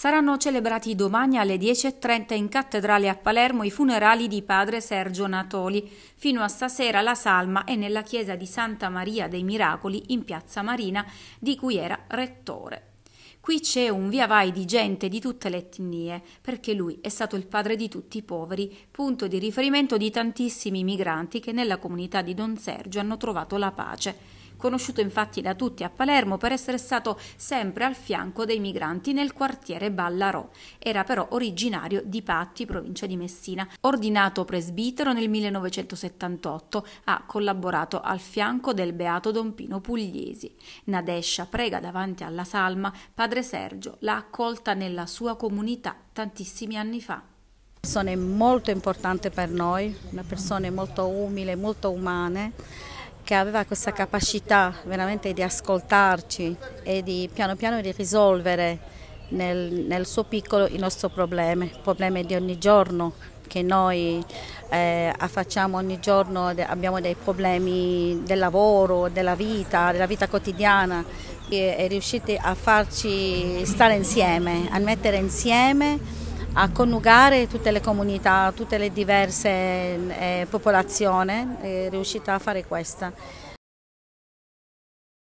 Saranno celebrati domani alle 10.30 in cattedrale a Palermo i funerali di padre Sergio Natoli. Fino a stasera la salma è nella chiesa di Santa Maria dei Miracoli in piazza Marina, di cui era rettore. Qui c'è un via vai di gente di tutte le etnie, perché lui è stato il padre di tutti i poveri, punto di riferimento di tantissimi migranti che nella comunità di Don Sergio hanno trovato la pace conosciuto infatti da tutti a Palermo per essere stato sempre al fianco dei migranti nel quartiere Ballarò. Era però originario di Patti, provincia di Messina. Ordinato presbitero nel 1978, ha collaborato al fianco del beato Don Pino Pugliesi. Nadescia prega davanti alla salma, padre Sergio l'ha accolta nella sua comunità tantissimi anni fa. Una persona molto importante per noi, una persona molto umile, molto umana che aveva questa capacità veramente di ascoltarci e di piano piano di risolvere nel, nel suo piccolo i nostri problemi, problemi di ogni giorno che noi eh, affacciamo ogni giorno, abbiamo dei problemi del lavoro, della vita, della vita quotidiana e, e riuscite a farci stare insieme, a mettere insieme a coniugare tutte le comunità, tutte le diverse eh, popolazioni, è eh, riuscita a fare questo.